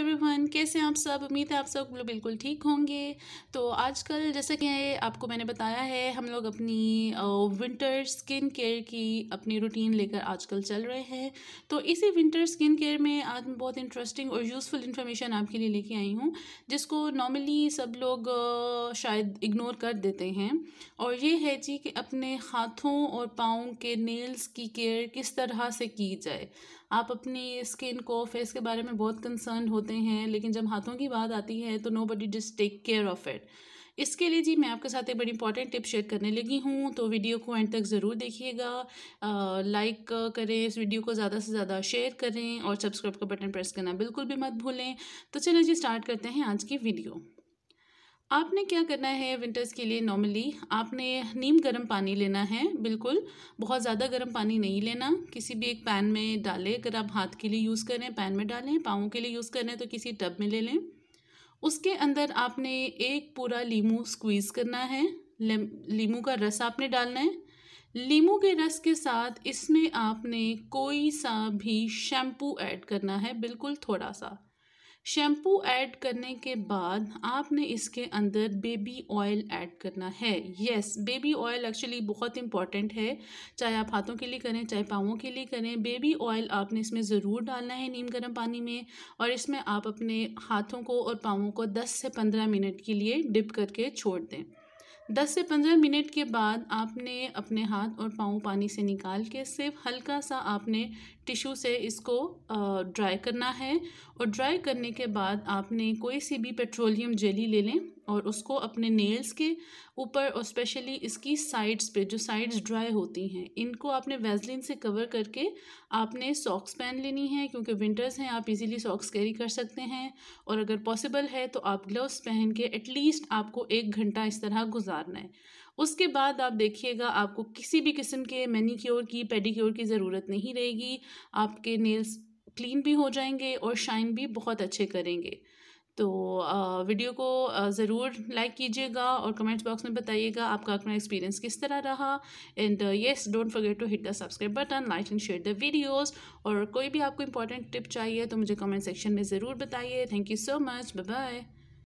everyone कैसे हैं आप सब उम्मीद है आप सब लोग बिल्कुल ठीक होंगे तो आजकल जैसा कि आपको मैंने बताया है हम लोग अपनी विंटर स्किन केयर की अपनी रूटीन लेकर आजकल चल रहे हैं तो इसी विंटर स्किन केयर में आज मैं बहुत इंटरेस्टिंग और यूज़फुल इन्फॉर्मेशन आपके लिए लेके आई हूँ जिसको नॉर्मली सब लोग शायद इग्नोर कर देते हैं और ये है जी कि अपने हाथों और पाँव के नेल्स की केयर किस तरह से की जाए आप अपनी स्किन को फेस के बारे में बहुत कंसर्न होते होते हैं लेकिन जब हाथों की बात आती है तो nobody just take care of it इसके लिए जी मैं आपके साथ एक बड़ी इंपॉर्टेंट टिप शेयर करने लगी हूँ तो वीडियो को एंड तक ज़रूर देखिएगा लाइक करें इस वीडियो को ज़्यादा से ज़्यादा शेयर करें और सब्सक्राइब का बटन प्रेस करना बिल्कुल भी मत भूलें तो चलिए जी स्टार्ट करते हैं आज की वीडियो आपने क्या करना है विंटर्स के लिए नॉर्मली आपने नीम गर्म पानी लेना है बिल्कुल बहुत ज़्यादा गर्म पानी नहीं लेना किसी भी एक पैन में डालें अगर आप हाथ के लिए यूज़ करें पैन में डालें पाँव के लिए यूज़ करें तो किसी टब में ले लें उसके अंदर आपने एक पूरा लीमू स्क्वीज़ करना है लीमू का रस आपने डालना है लीमू के रस के साथ इसमें आपने कोई सा भी शैम्पू ऐड करना है बिल्कुल थोड़ा सा शैम्पू ऐड करने के बाद आपने इसके अंदर बेबी ऑयल ऐड करना है यस बेबी ऑयल एक्चुअली बहुत इंपॉर्टेंट है चाहे आप हाथों के लिए करें चाहे पाँवों के लिए करें बेबी ऑयल आपने इसमें ज़रूर डालना है नीम गर्म पानी में और इसमें आप अपने हाथों को और पाँवों को 10 से 15 मिनट के लिए डिप करके छोड़ दें 10 से 15 मिनट के बाद आपने अपने हाथ और पाँव पानी से निकाल के सिर्फ हल्का सा आपने टिश्यू से इसको ड्राई करना है और ड्राई करने के बाद आपने कोई सी भी पेट्रोलियम जेली ले लें और उसको अपने नेल्स के ऊपर और स्पेशली इसकी साइड्स पे जो साइड्स ड्राई होती हैं इनको आपने वेजलिन से कवर करके आपने सॉक्स पहन लेनी है क्योंकि विंटर्स हैं आप इजीली सॉक्स कैरी कर सकते हैं और अगर पॉसिबल है तो आप ग्लव्स पहन के एटलीस्ट आपको एक घंटा इस तरह गुजारना है उसके बाद आप देखिएगा आपको किसी भी किस्म के मैनीक्योर की पेडिक्योर की ज़रूरत नहीं रहेगी आपके नेल्स क्लीन भी हो जाएंगे और शाइन भी बहुत अच्छे करेंगे तो वीडियो को ज़रूर लाइक कीजिएगा और कमेंट्स बॉक्स में बताइएगा आपका अपना एक्सपीरियंस किस तरह रहा and yes don't forget to hit the subscribe button like and share the videos और कोई भी आपको इंपॉर्टेंट टिप चाहिए तो मुझे कमेंट सेक्शन में ज़रूर बताइए thank you so much bye